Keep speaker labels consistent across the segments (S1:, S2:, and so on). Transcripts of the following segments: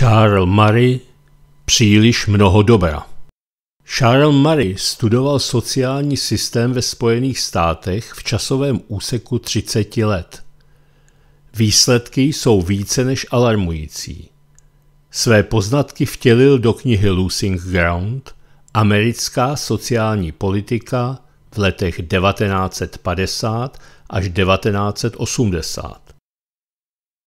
S1: Charles Murray příliš mnoho dobra. Charles Murray studoval sociální systém ve Spojených státech v časovém úseku 30 let. Výsledky jsou více než alarmující. Své poznatky vtělil do knihy Losing Ground Americká sociální politika v letech 1950 až 1980.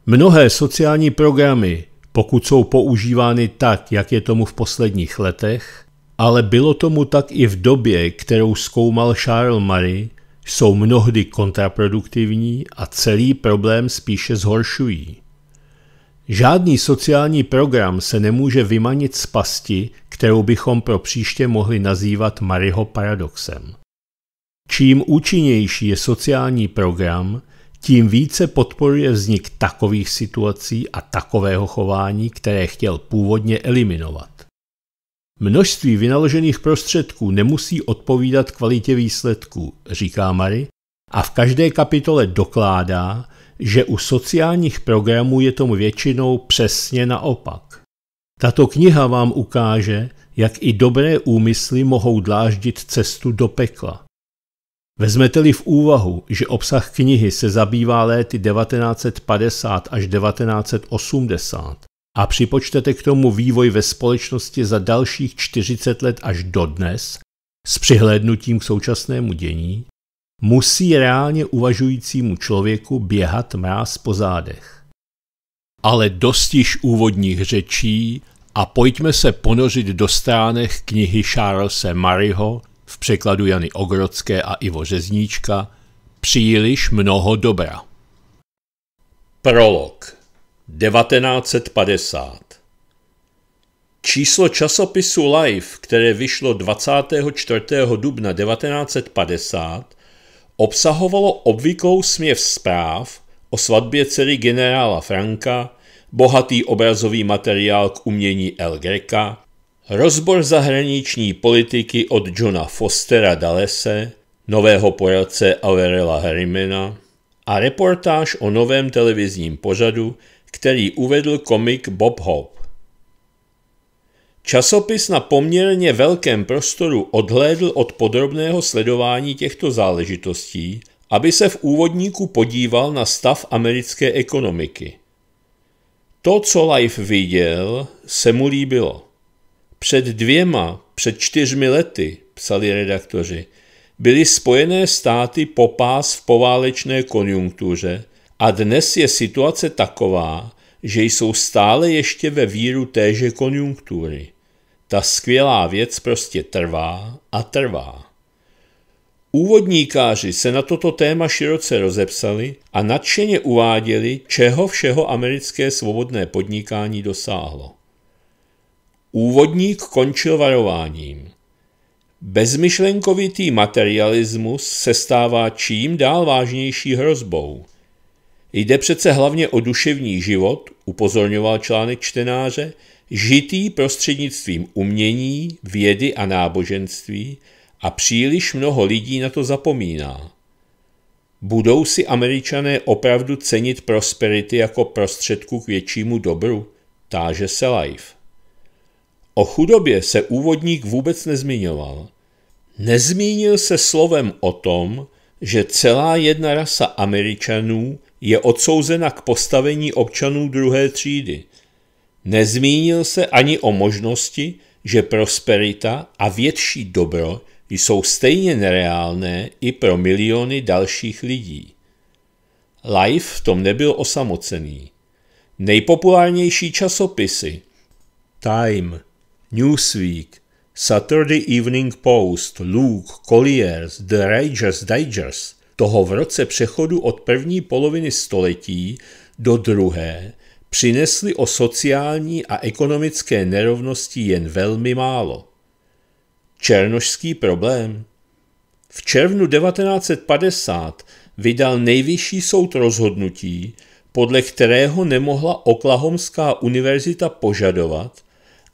S1: Mnohé sociální programy pokud jsou používány tak, jak je tomu v posledních letech, ale bylo tomu tak i v době, kterou zkoumal Charles Murray, jsou mnohdy kontraproduktivní a celý problém spíše zhoršují. Žádný sociální program se nemůže vymanit z pasti, kterou bychom pro příště mohli nazývat Mariho paradoxem. Čím účinnější je sociální program, tím více podporuje vznik takových situací a takového chování, které chtěl původně eliminovat. Množství vynaložených prostředků nemusí odpovídat kvalitě výsledků, říká Mary, a v každé kapitole dokládá, že u sociálních programů je tomu většinou přesně naopak. Tato kniha vám ukáže, jak i dobré úmysly mohou dláždit cestu do pekla. Vezmete-li v úvahu, že obsah knihy se zabývá léty 1950 až 1980 a připočtete k tomu vývoj ve společnosti za dalších 40 let až dodnes, s přihlédnutím k současnému dění, musí reálně uvažujícímu člověku běhat mráz po zádech. Ale dostiž úvodních řečí a pojďme se ponořit do stránek knihy Charlesa Mariho v překladu Jany Ogrodské a Ivo Řezníčka, příliš mnoho dobra. Prolog 1950 Číslo časopisu Life, které vyšlo 24. dubna 1950, obsahovalo obvyklou směv zpráv o svatbě dcery generála Franka, bohatý obrazový materiál k umění El Greca, Rozbor zahraniční politiky od Johna Fostera Dalese, nového poradce Averela Harrimena a reportáž o novém televizním pořadu, který uvedl komik Bob Hope. Časopis na poměrně velkém prostoru odhlédl od podrobného sledování těchto záležitostí, aby se v úvodníku podíval na stav americké ekonomiky. To, co Life viděl, se mu líbilo. Před dvěma, před čtyřmi lety, psali redaktoři, byly Spojené státy popás v poválečné konjunktuře a dnes je situace taková, že jsou stále ještě ve víru téže konjunktury. Ta skvělá věc prostě trvá a trvá. Úvodníkáři se na toto téma široce rozepsali a nadšeně uváděli, čeho všeho americké svobodné podnikání dosáhlo. Úvodník končil varováním. Bezmyšlenkovitý materialismus se stává čím dál vážnější hrozbou. Jde přece hlavně o duševní život, upozorňoval článek čtenáře, žitý prostřednictvím umění, vědy a náboženství a příliš mnoho lidí na to zapomíná. Budou si američané opravdu cenit prosperity jako prostředku k většímu dobru? Táže se Life. O chudobě se úvodník vůbec nezmiňoval. Nezmínil se slovem o tom, že celá jedna rasa Američanů je odsouzena k postavení občanů druhé třídy. Nezmínil se ani o možnosti, že prosperita a větší dobro jsou stejně nereálné i pro miliony dalších lidí. Life v tom nebyl osamocený. Nejpopulárnější časopisy Time, Newsweek, Saturday Evening Post, Luke, Colliers, The Rangers Digest, toho v roce přechodu od první poloviny století do druhé přinesli o sociální a ekonomické nerovnosti jen velmi málo. Černošský problém V červnu 1950 vydal nejvyšší soud rozhodnutí, podle kterého nemohla Oklahomská univerzita požadovat,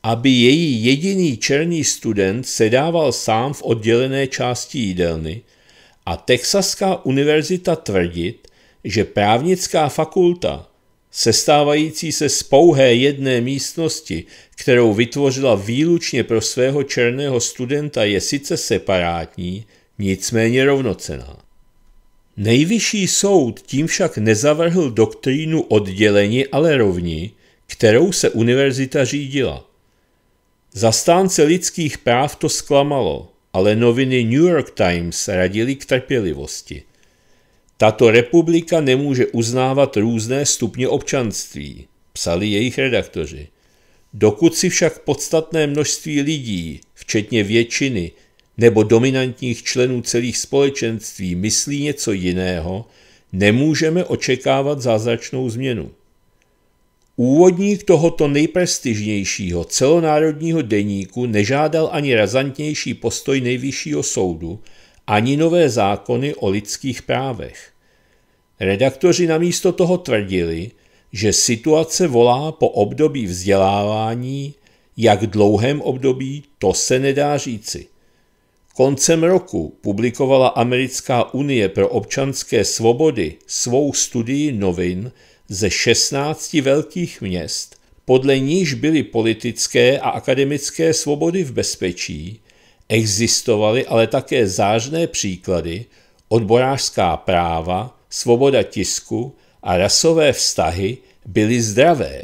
S1: aby její jediný černý student sedával sám v oddělené části jídelny a Texaská univerzita tvrdit, že právnická fakulta, sestávající se z pouhé jedné místnosti, kterou vytvořila výlučně pro svého černého studenta, je sice separátní, nicméně rovnocená. Nejvyšší soud tím však nezavrhl doktrínu oddělení, ale rovni, kterou se univerzita řídila – Zastánce lidských práv to zklamalo, ale noviny New York Times radili k trpělivosti. Tato republika nemůže uznávat různé stupně občanství, psali jejich redaktoři. Dokud si však podstatné množství lidí, včetně většiny nebo dominantních členů celých společenství, myslí něco jiného, nemůžeme očekávat zázračnou změnu. Úvodník tohoto nejprestižnějšího celonárodního deníku nežádal ani razantnější postoj nejvyššího soudu, ani nové zákony o lidských právech. Redaktoři namísto toho tvrdili, že situace volá po období vzdělávání, jak dlouhém období, to se nedá říci. Koncem roku publikovala Americká unie pro občanské svobody svou studii novin, ze 16 velkých měst, podle níž byly politické a akademické svobody v bezpečí, existovaly ale také zážné příklady, odborářská práva, svoboda tisku a rasové vztahy byly zdravé.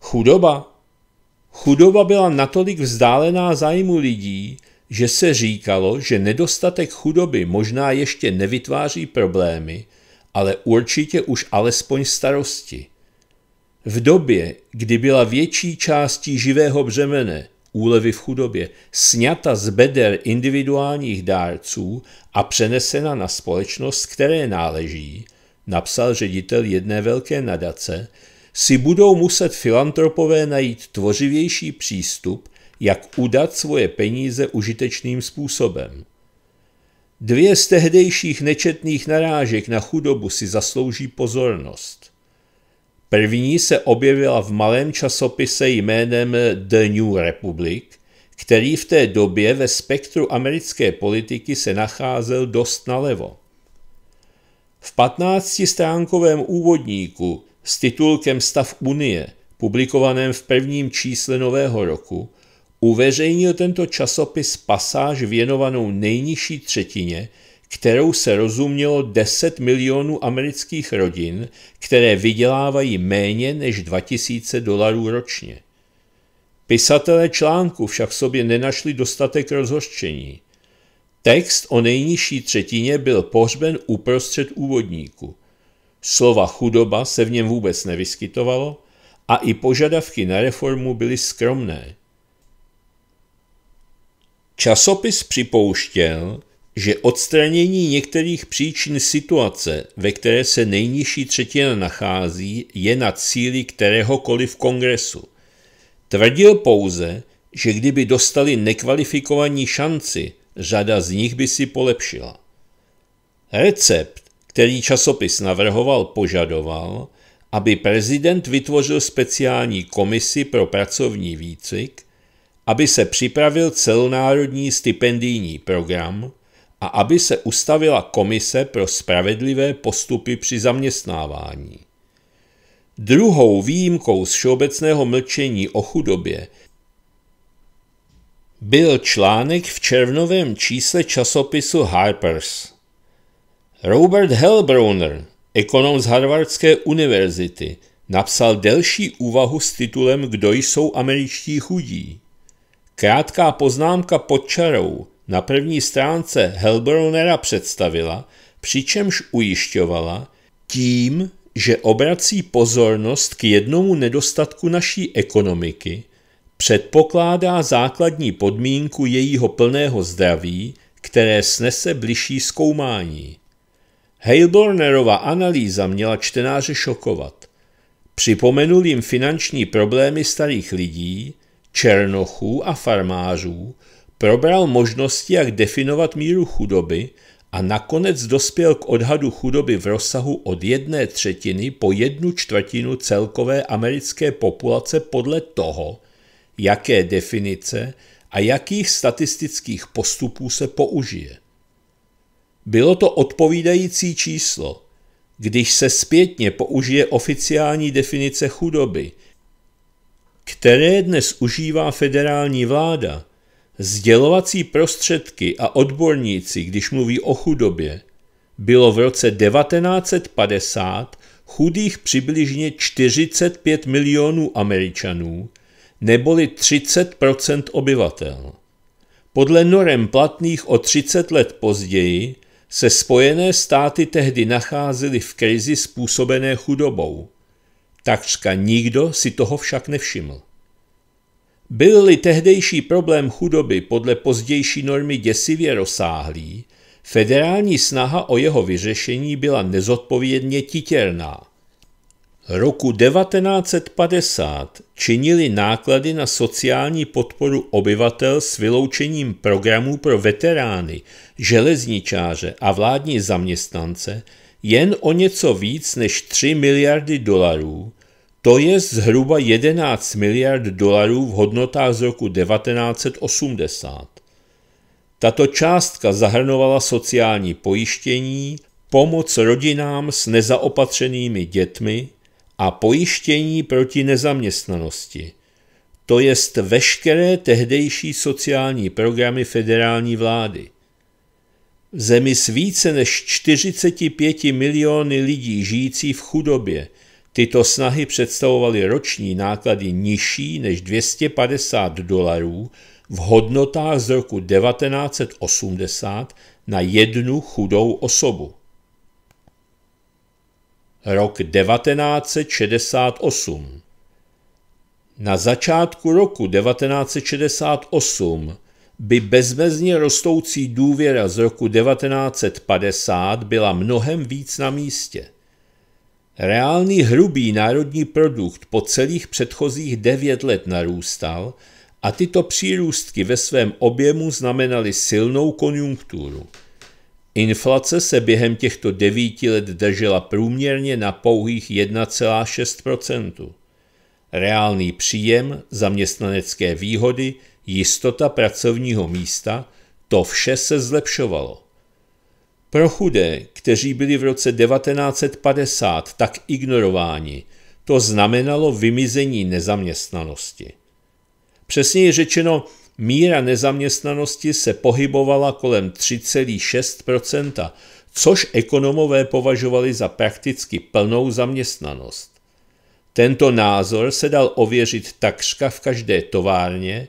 S1: Chudoba. Chudoba byla natolik vzdálená zájmu lidí, že se říkalo, že nedostatek chudoby možná ještě nevytváří problémy, ale určitě už alespoň starosti. V době, kdy byla větší částí živého břemene, úlevy v chudobě, sňata z beder individuálních dárců a přenesena na společnost, které náleží, napsal ředitel jedné velké nadace, si budou muset filantropové najít tvořivější přístup, jak udat svoje peníze užitečným způsobem. Dvě z tehdejších nečetných narážek na chudobu si zaslouží pozornost. První se objevila v malém časopise jménem The New Republic, který v té době ve spektru americké politiky se nacházel dost nalevo. V 15-stránkovém úvodníku s titulkem Stav Unie, publikovaném v prvním čísle nového roku, uveřejnil tento časopis pasáž věnovanou nejnižší třetině, kterou se rozumělo 10 milionů amerických rodin, které vydělávají méně než 2000 dolarů ročně. Pisatelé článku však sobě nenašli dostatek rozhořčení. Text o nejnižší třetině byl pohřben uprostřed úvodníku. Slova chudoba se v něm vůbec nevyskytovalo a i požadavky na reformu byly skromné. Časopis připouštěl, že odstranění některých příčin situace, ve které se nejnižší třetina nachází, je nad cíly kteréhokoliv kongresu. Tvrdil pouze, že kdyby dostali nekvalifikovaní šanci, řada z nich by si polepšila. Recept, který časopis navrhoval, požadoval, aby prezident vytvořil speciální komisi pro pracovní výcvik – aby se připravil celonárodní stipendijní program a aby se ustavila komise pro spravedlivé postupy při zaměstnávání. Druhou výjimkou z všeobecného mlčení o chudobě byl článek v červnovém čísle časopisu Harper's. Robert Hellbrunner, ekonom z Harvardské univerzity, napsal delší úvahu s titulem Kdo jsou američtí chudí. Krátká poznámka pod čarou na první stránce Helbronera představila, přičemž ujišťovala tím, že obrací pozornost k jednomu nedostatku naší ekonomiky, předpokládá základní podmínku jejího plného zdraví, které snese bližší zkoumání. Heilbornerova analýza měla čtenáře šokovat. Připomenul jim finanční problémy starých lidí, černochů a farmářů, probral možnosti, jak definovat míru chudoby a nakonec dospěl k odhadu chudoby v rozsahu od jedné třetiny po jednu čtvrtinu celkové americké populace podle toho, jaké definice a jakých statistických postupů se použije. Bylo to odpovídající číslo. Když se zpětně použije oficiální definice chudoby – které dnes užívá federální vláda, sdělovací prostředky a odborníci, když mluví o chudobě, bylo v roce 1950 chudých přibližně 45 milionů Američanů, neboli 30 obyvatel. Podle norem platných o 30 let později se Spojené státy tehdy nacházely v krizi způsobené chudobou – Takřka nikdo si toho však nevšiml. Byl-li tehdejší problém chudoby podle pozdější normy děsivě rozsáhlý, federální snaha o jeho vyřešení byla nezodpovědně titěrná. Roku 1950 činili náklady na sociální podporu obyvatel s vyloučením programů pro veterány, železničáře a vládní zaměstnance jen o něco víc než 3 miliardy dolarů, to je zhruba 11 miliard dolarů v hodnotách z roku 1980. Tato částka zahrnovala sociální pojištění, pomoc rodinám s nezaopatřenými dětmi a pojištění proti nezaměstnanosti, to jest veškeré tehdejší sociální programy federální vlády. Zemi s více než 45 miliony lidí žijící v chudobě. Tyto snahy představovaly roční náklady nižší než 250 dolarů v hodnotách z roku 1980 na jednu chudou osobu. Rok 1968 Na začátku roku 1968 by bezmezně rostoucí důvěra z roku 1950 byla mnohem víc na místě. Reálný hrubý národní produkt po celých předchozích devět let narůstal a tyto přírůstky ve svém objemu znamenaly silnou konjunkturu. Inflace se během těchto devíti let držela průměrně na pouhých 1,6 Reálný příjem, zaměstnanecké výhody – jistota pracovního místa, to vše se zlepšovalo. Pro chudé, kteří byli v roce 1950 tak ignorováni, to znamenalo vymizení nezaměstnanosti. Přesněji řečeno, míra nezaměstnanosti se pohybovala kolem 3,6 což ekonomové považovali za prakticky plnou zaměstnanost. Tento názor se dal ověřit takřka v každé továrně,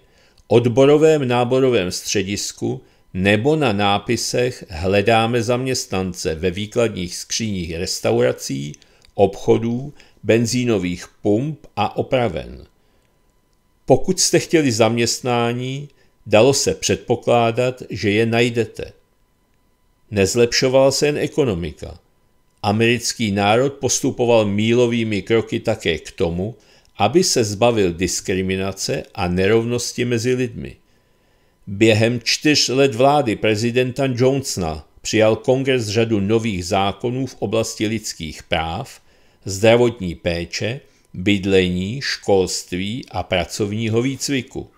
S1: odborovém náborovém středisku nebo na nápisech Hledáme zaměstnance ve výkladních skříních restaurací, obchodů, benzínových pump a opraven. Pokud jste chtěli zaměstnání, dalo se předpokládat, že je najdete. Nezlepšovala se jen ekonomika. Americký národ postupoval mílovými kroky také k tomu, aby se zbavil diskriminace a nerovnosti mezi lidmi. Během čtyř let vlády prezidenta Johnsona přijal kongres řadu nových zákonů v oblasti lidských práv, zdravotní péče, bydlení, školství a pracovního výcviku.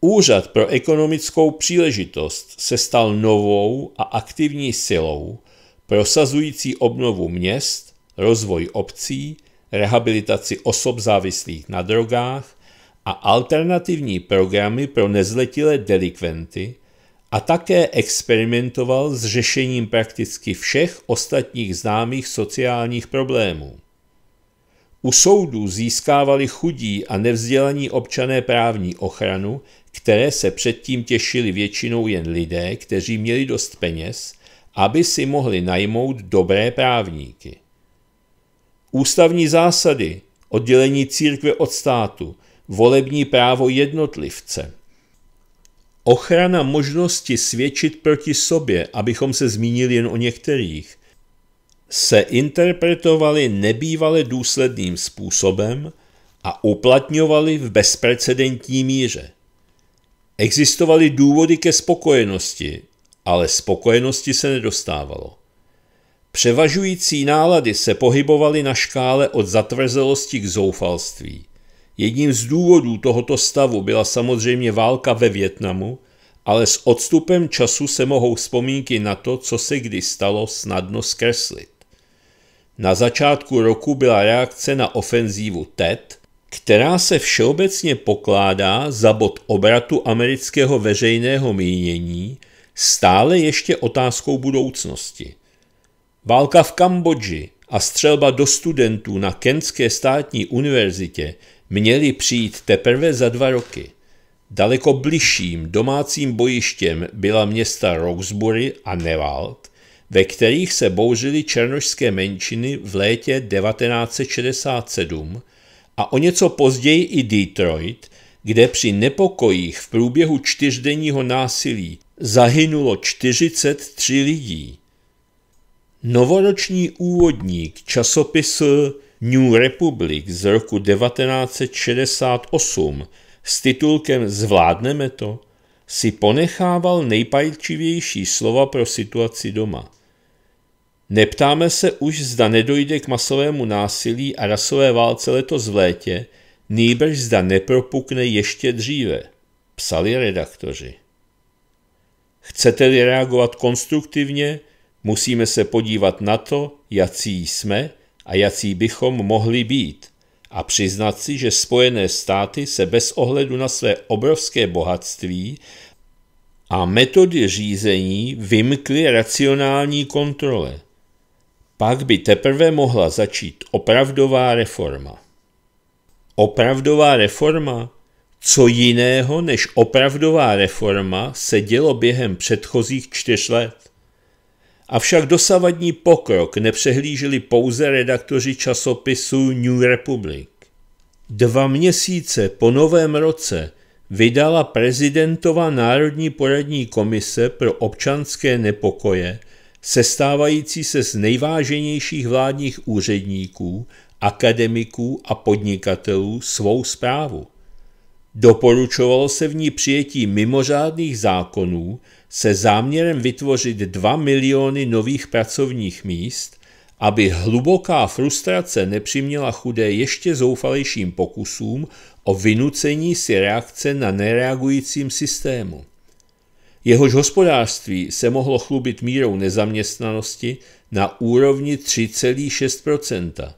S1: Úřad pro ekonomickou příležitost se stal novou a aktivní silou, prosazující obnovu měst, rozvoj obcí, rehabilitaci osob závislých na drogách a alternativní programy pro nezletilé delikventy a také experimentoval s řešením prakticky všech ostatních známých sociálních problémů. U soudů získávali chudí a nevzdělaní občané právní ochranu, které se předtím těšili většinou jen lidé, kteří měli dost peněz, aby si mohli najmout dobré právníky. Ústavní zásady, oddělení církve od státu, volební právo jednotlivce. Ochrana možnosti svědčit proti sobě, abychom se zmínili jen o některých, se interpretovaly nebývale důsledným způsobem a uplatňovaly v bezprecedentní míře. Existovaly důvody ke spokojenosti, ale spokojenosti se nedostávalo. Převažující nálady se pohybovaly na škále od zatvrzelosti k zoufalství. Jedním z důvodů tohoto stavu byla samozřejmě válka ve Větnamu, ale s odstupem času se mohou vzpomínky na to, co se kdy stalo, snadno zkreslit. Na začátku roku byla reakce na ofenzívu TET, která se všeobecně pokládá za bod obratu amerického veřejného mínění, stále ještě otázkou budoucnosti – Válka v Kambodži a střelba do studentů na Kenské státní univerzitě měly přijít teprve za dva roky. Daleko bližším domácím bojištěm byla města Roxbury a Nevald, ve kterých se bouřily černožské menšiny v létě 1967 a o něco později i Detroit, kde při nepokojích v průběhu čtyřdenního násilí zahynulo 43 lidí. Novoroční úvodník časopisu New Republic z roku 1968 s titulkem Zvládneme to si ponechával nejpajčivější slova pro situaci doma. Neptáme se už, zda nedojde k masovému násilí a rasové válce letos v létě, nýbrž zda nepropukne ještě dříve, psali redaktoři. Chcete-li reagovat konstruktivně, Musíme se podívat na to, jací jsme a jací bychom mohli být a přiznat si, že Spojené státy se bez ohledu na své obrovské bohatství a metody řízení vymkly racionální kontrole. Pak by teprve mohla začít opravdová reforma. Opravdová reforma? Co jiného než opravdová reforma se dělo během předchozích čtyř let? Avšak dosavadní pokrok nepřehlíželi pouze redaktoři časopisu New Republic. Dva měsíce po novém roce vydala prezidentova Národní poradní komise pro občanské nepokoje, sestávající se z nejváženějších vládních úředníků, akademiků a podnikatelů svou zprávu. Doporučovalo se v ní přijetí mimořádných zákonů se záměrem vytvořit 2 miliony nových pracovních míst, aby hluboká frustrace nepřiměla chudé ještě zoufalejším pokusům o vynucení si reakce na nereagujícím systému. Jehož hospodářství se mohlo chlubit mírou nezaměstnanosti na úrovni 3,6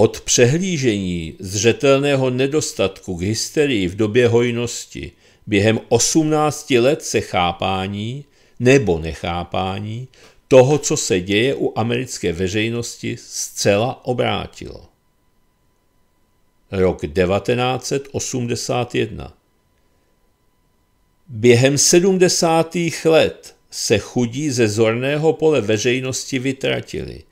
S1: od přehlížení zřetelného nedostatku k hysterii v době hojnosti během 18 let se chápání nebo nechápání toho, co se děje u americké veřejnosti, zcela obrátilo. Rok 1981 Během 70. let se chudí ze zorného pole veřejnosti vytratili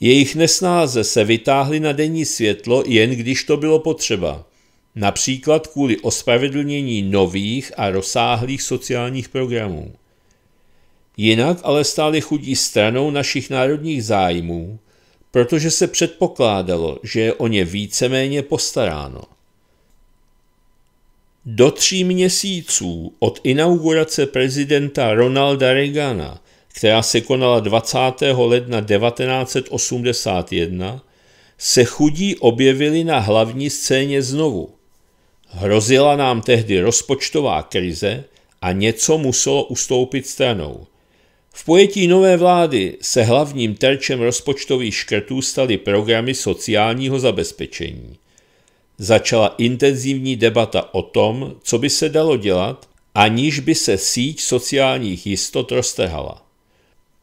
S1: jejich nesnáze se vytáhly na denní světlo, jen když to bylo potřeba. Například kvůli ospravedlnění nových a rozsáhlých sociálních programů. Jinak ale stály chudí stranou našich národních zájmů, protože se předpokládalo, že je o ně víceméně postaráno. Do tří měsíců od inaugurace prezidenta Ronalda Reagana která se konala 20. ledna 1981, se chudí objevili na hlavní scéně znovu. Hrozila nám tehdy rozpočtová krize a něco muselo ustoupit stranou. V pojetí nové vlády se hlavním terčem rozpočtových škrtů staly programy sociálního zabezpečení. Začala intenzivní debata o tom, co by se dalo dělat, aniž by se síť sociálních jistot roztrhala.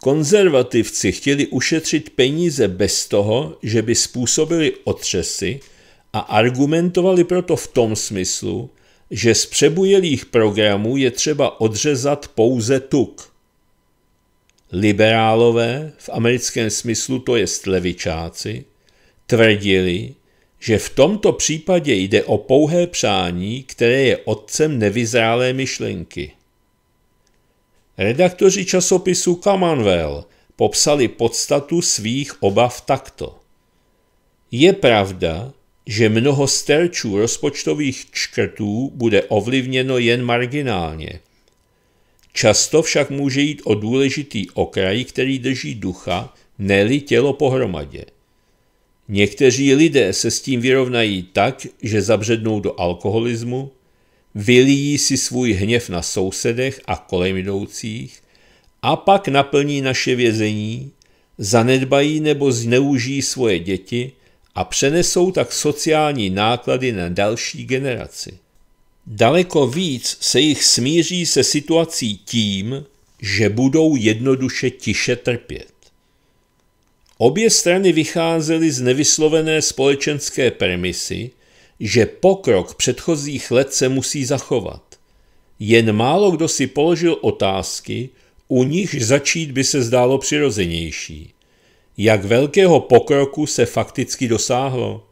S1: Konzervativci chtěli ušetřit peníze bez toho, že by způsobili otřesy a argumentovali proto v tom smyslu, že z přebujelých programů je třeba odřezat pouze tuk. Liberálové, v americkém smyslu to je levičáci, tvrdili, že v tomto případě jde o pouhé přání, které je otcem nevyzrálé myšlenky. Redaktoři časopisu Commonwealth popsali podstatu svých obav takto. Je pravda, že mnoho sterčů rozpočtových čkrtů bude ovlivněno jen marginálně. Často však může jít o důležitý okraj, který drží ducha, ne-li tělo pohromadě. Někteří lidé se s tím vyrovnají tak, že zabřednou do alkoholismu, Vylíjí si svůj hněv na sousedech a kolem jdoucích a pak naplní naše vězení, zanedbají nebo zneužijí svoje děti a přenesou tak sociální náklady na další generaci. Daleko víc se jich smíří se situací tím, že budou jednoduše tiše trpět. Obě strany vycházely z nevyslovené společenské premisy, že pokrok předchozích let se musí zachovat. Jen málo kdo si položil otázky, u nichž začít by se zdálo přirozenější. Jak velkého pokroku se fakticky dosáhlo?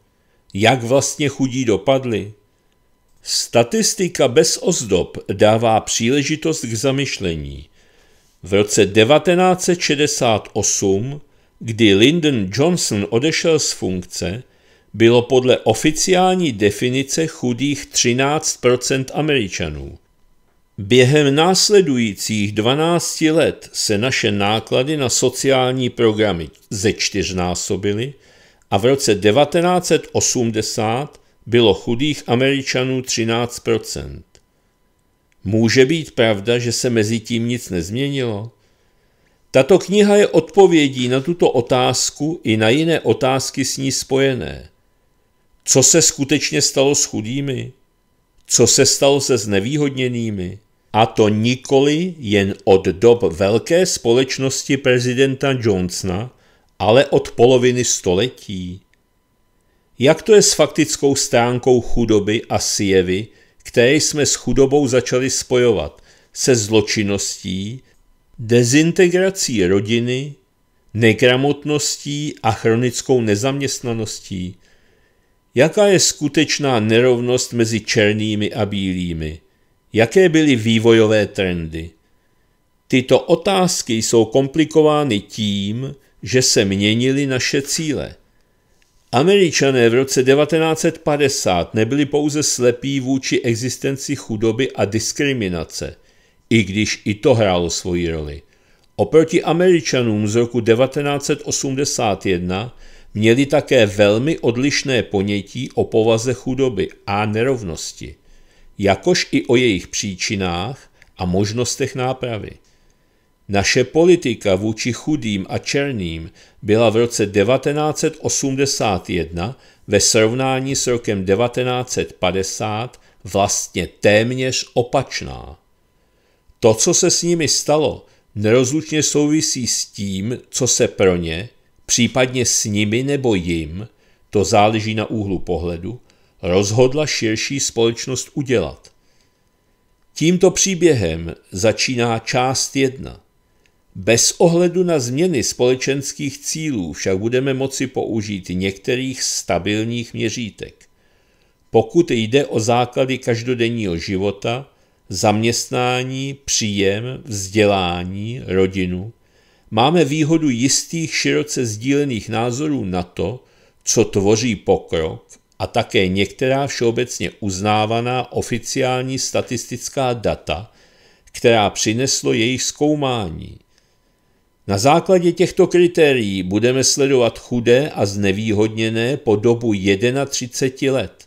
S1: Jak vlastně chudí dopadly? Statistika bez ozdob dává příležitost k zamyšlení. V roce 1968, kdy Lyndon Johnson odešel z funkce, bylo podle oficiální definice chudých 13 Američanů. Během následujících 12 let se naše náklady na sociální programy ze čtyřnásobily a v roce 1980 bylo chudých Američanů 13 Může být pravda, že se mezi tím nic nezměnilo? Tato kniha je odpovědí na tuto otázku i na jiné otázky s ní spojené – co se skutečně stalo s chudými? Co se stalo se znevýhodněnými? A to nikoli jen od dob velké společnosti prezidenta Johnsona, ale od poloviny století. Jak to je s faktickou stránkou chudoby a sjevy, které jsme s chudobou začali spojovat, se zločinností, dezintegrací rodiny, negramotností a chronickou nezaměstnaností? Jaká je skutečná nerovnost mezi černými a bílými? Jaké byly vývojové trendy? Tyto otázky jsou komplikovány tím, že se měnily naše cíle. Američané v roce 1950 nebyli pouze slepí vůči existenci chudoby a diskriminace, i když i to hrálo svoji roli. Oproti Američanům z roku 1981 Měli také velmi odlišné ponětí o povaze chudoby a nerovnosti, jakož i o jejich příčinách a možnostech nápravy. Naše politika vůči chudým a černým byla v roce 1981 ve srovnání s rokem 1950 vlastně téměř opačná. To, co se s nimi stalo, nerozlučně souvisí s tím, co se pro ně, případně s nimi nebo jim, to záleží na úhlu pohledu, rozhodla širší společnost udělat. Tímto příběhem začíná část jedna. Bez ohledu na změny společenských cílů však budeme moci použít některých stabilních měřítek. Pokud jde o základy každodenního života, zaměstnání, příjem, vzdělání, rodinu, máme výhodu jistých široce sdílených názorů na to, co tvoří pokrok a také některá všeobecně uznávaná oficiální statistická data, která přineslo jejich zkoumání. Na základě těchto kritérií budeme sledovat chudé a znevýhodněné po dobu 31 let,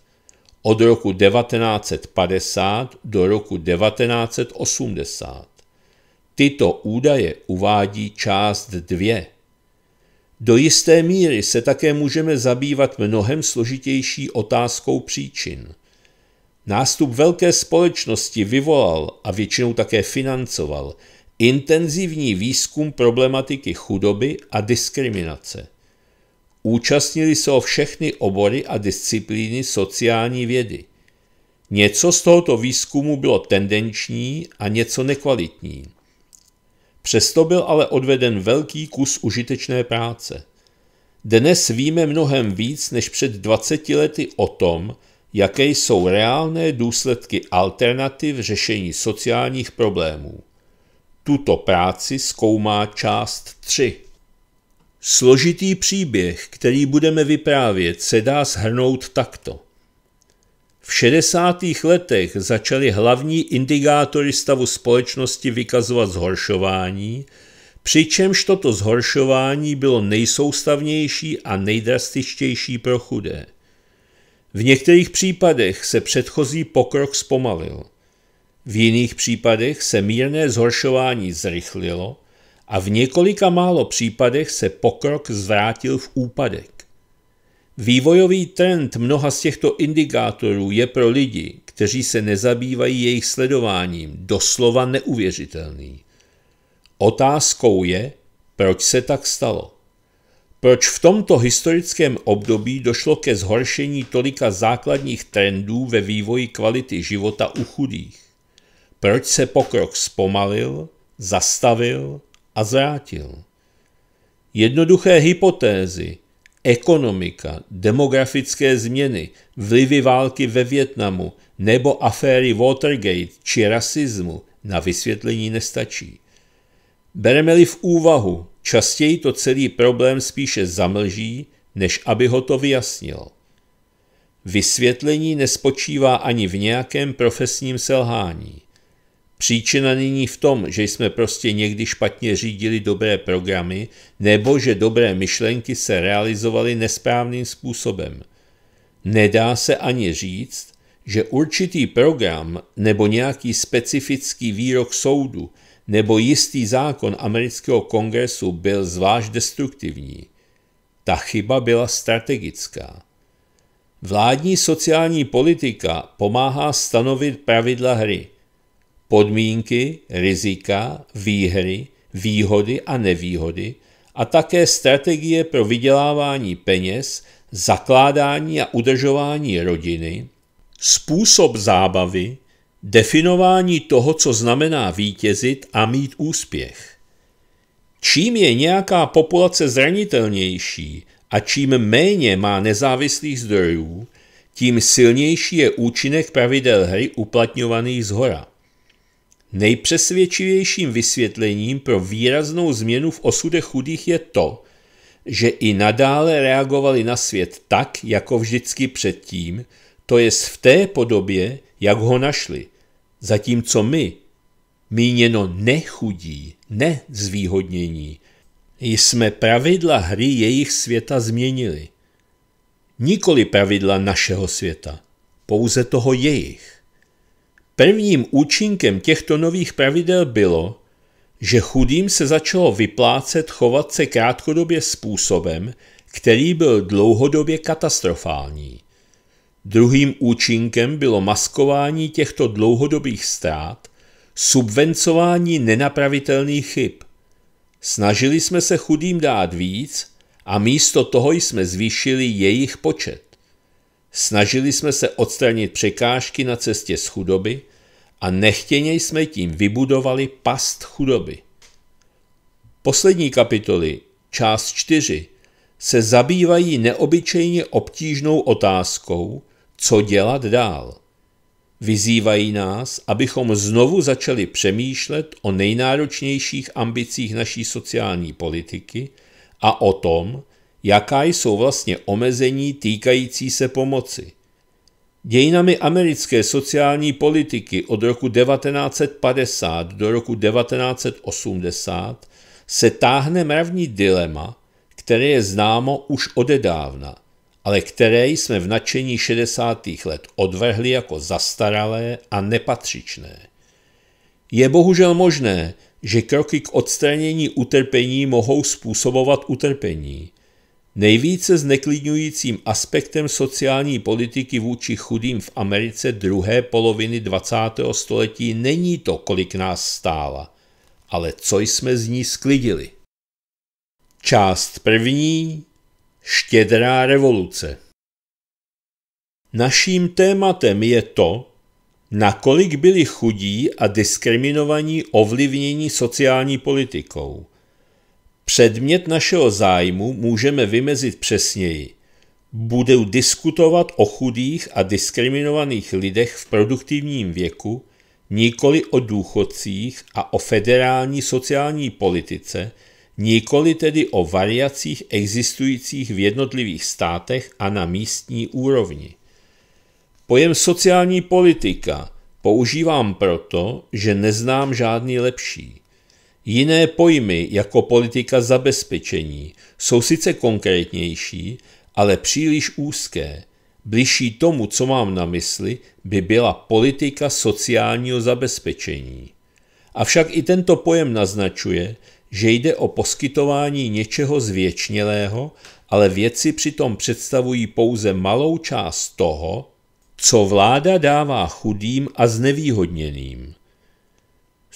S1: od roku 1950 do roku 1980. Tyto údaje uvádí část 2. Do jisté míry se také můžeme zabývat mnohem složitější otázkou příčin. Nástup velké společnosti vyvolal a většinou také financoval intenzivní výzkum problematiky chudoby a diskriminace. Účastnili se o všechny obory a disciplíny sociální vědy. Něco z tohoto výzkumu bylo tendenční a něco nekvalitní. Přesto byl ale odveden velký kus užitečné práce. Dnes víme mnohem víc než před 20 lety o tom, jaké jsou reálné důsledky alternativ řešení sociálních problémů. Tuto práci zkoumá část 3. Složitý příběh, který budeme vyprávět, se dá shrnout takto. V 60. letech začaly hlavní indikátory stavu společnosti vykazovat zhoršování, přičemž toto zhoršování bylo nejsoustavnější a nejdrastičtější pro chudé. V některých případech se předchozí pokrok zpomalil. V jiných případech se mírné zhoršování zrychlilo a v několika málo případech se pokrok zvrátil v úpadek. Vývojový trend mnoha z těchto indikátorů je pro lidi, kteří se nezabývají jejich sledováním, doslova neuvěřitelný. Otázkou je, proč se tak stalo. Proč v tomto historickém období došlo ke zhoršení tolika základních trendů ve vývoji kvality života u chudých? Proč se pokrok zpomalil, zastavil a zrátil? Jednoduché hypotézy, Ekonomika, demografické změny, vlivy války ve Větnamu nebo aféry Watergate či rasismu na vysvětlení nestačí. Bereme-li v úvahu, častěji to celý problém spíše zamlží, než aby ho to vyjasnil. Vysvětlení nespočívá ani v nějakém profesním selhání. Příčina není v tom, že jsme prostě někdy špatně řídili dobré programy nebo že dobré myšlenky se realizovaly nesprávným způsobem. Nedá se ani říct, že určitý program nebo nějaký specifický výrok soudu nebo jistý zákon amerického kongresu byl zvlášť destruktivní. Ta chyba byla strategická. Vládní sociální politika pomáhá stanovit pravidla hry – podmínky, rizika, výhry, výhody a nevýhody a také strategie pro vydělávání peněz, zakládání a udržování rodiny, způsob zábavy, definování toho, co znamená vítězit a mít úspěch. Čím je nějaká populace zranitelnější a čím méně má nezávislých zdrojů, tím silnější je účinek pravidel hry uplatňovaných zhora. Nejpřesvědčivějším vysvětlením pro výraznou změnu v osudech chudých je to, že i nadále reagovali na svět tak, jako vždycky předtím, to je v té podobě, jak ho našli. Zatímco my, míněno nechudí, nezvýhodnění, jsme pravidla hry jejich světa změnili. Nikoli pravidla našeho světa, pouze toho jejich. Prvním účinkem těchto nových pravidel bylo, že chudým se začalo vyplácet chovat se krátkodobě způsobem, který byl dlouhodobě katastrofální. Druhým účinkem bylo maskování těchto dlouhodobých ztrát, subvencování nenapravitelných chyb. Snažili jsme se chudým dát víc a místo toho jsme zvýšili jejich počet. Snažili jsme se odstranit překážky na cestě z chudoby a nechtěně jsme tím vybudovali past chudoby. Poslední kapitoly, část 4, se zabývají neobyčejně obtížnou otázkou, co dělat dál. Vyzývají nás, abychom znovu začali přemýšlet o nejnáročnějších ambicích naší sociální politiky a o tom, jaká jsou vlastně omezení týkající se pomoci. Dějinami americké sociální politiky od roku 1950 do roku 1980 se táhne mravní dilema, které je známo už odedávna, ale které jsme v nadšení 60. let odvrhli jako zastaralé a nepatřičné. Je bohužel možné, že kroky k odstranění utrpení mohou způsobovat utrpení, Nejvíce zneklidňujícím aspektem sociální politiky vůči chudým v Americe druhé poloviny 20. století není to, kolik nás stála, ale co jsme z ní sklidili. Část první Štědrá revoluce Naším tématem je to, nakolik byli chudí a diskriminovaní ovlivnění sociální politikou – Předmět našeho zájmu můžeme vymezit přesněji. Budou diskutovat o chudých a diskriminovaných lidech v produktivním věku, nikoli o důchodcích a o federální sociální politice, nikoli tedy o variacích existujících v jednotlivých státech a na místní úrovni. Pojem sociální politika používám proto, že neznám žádný lepší. Jiné pojmy jako politika zabezpečení jsou sice konkrétnější, ale příliš úzké. Bližší tomu, co mám na mysli, by byla politika sociálního zabezpečení. Avšak i tento pojem naznačuje, že jde o poskytování něčeho zvětšnělého, ale věci přitom představují pouze malou část toho, co vláda dává chudým a znevýhodněným.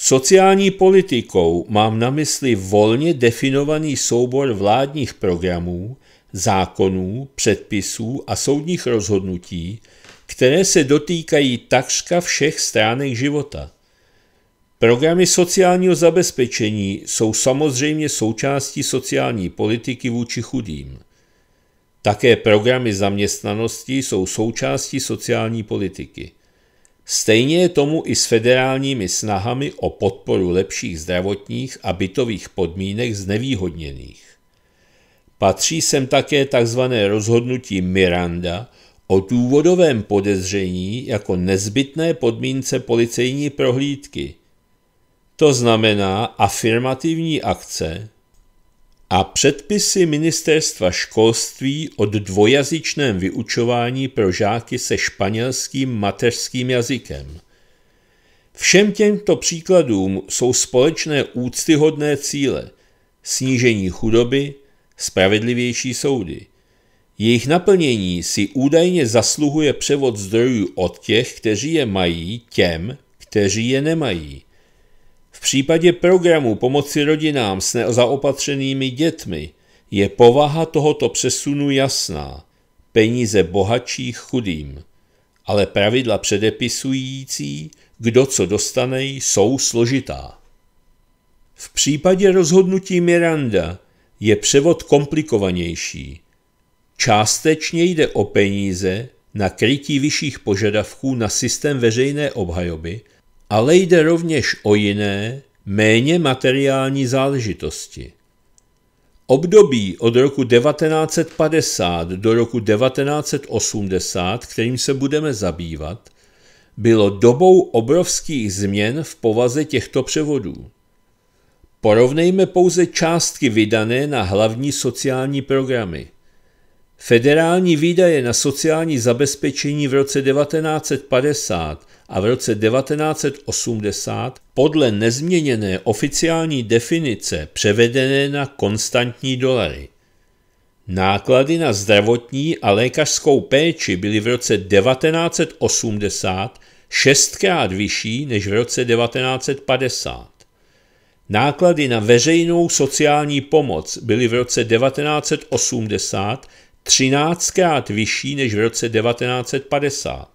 S1: Sociální politikou mám na mysli volně definovaný soubor vládních programů, zákonů, předpisů a soudních rozhodnutí, které se dotýkají takřka všech stránek života. Programy sociálního zabezpečení jsou samozřejmě součástí sociální politiky vůči chudým. Také programy zaměstnanosti jsou součástí sociální politiky. Stejně je tomu i s federálními snahami o podporu lepších zdravotních a bytových podmínek znevýhodněných. Patří sem také tzv. rozhodnutí Miranda o důvodovém podezření jako nezbytné podmínce policejní prohlídky. To znamená afirmativní akce, a předpisy ministerstva školství o dvojazyčném vyučování pro žáky se španělským mateřským jazykem. Všem těmto příkladům jsou společné úctyhodné cíle snížení chudoby, spravedlivější soudy. Jejich naplnění si údajně zasluhuje převod zdrojů od těch, kteří je mají, těm, kteří je nemají. V případě programu pomoci rodinám s nezaopatřenými dětmi je povaha tohoto přesunu jasná. Peníze bohatších chudým. Ale pravidla předepisující, kdo co dostane, jsou složitá. V případě rozhodnutí Miranda je převod komplikovanější. Částečně jde o peníze na krytí vyšších požadavků na systém veřejné obhajoby – ale jde rovněž o jiné, méně materiální záležitosti. Období od roku 1950 do roku 1980, kterým se budeme zabývat, bylo dobou obrovských změn v povaze těchto převodů. Porovnejme pouze částky vydané na hlavní sociální programy – Federální výdaje na sociální zabezpečení v roce 1950 a v roce 1980 podle nezměněné oficiální definice převedené na konstantní dolary. Náklady na zdravotní a lékařskou péči byly v roce 1980 šestkrát vyšší než v roce 1950. Náklady na veřejnou sociální pomoc byly v roce 1980 13 vyšší než v roce 1950.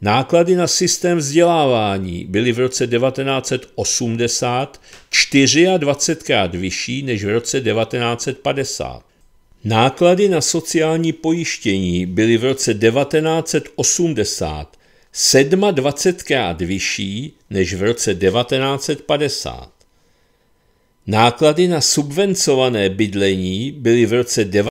S1: Náklady na systém vzdělávání byly v roce 1980 24krát vyšší než v roce 1950. Náklady na sociální pojištění byly v roce 1980 27krát vyšší než v roce 1950. Náklady na subvencované bydlení byly v roce 19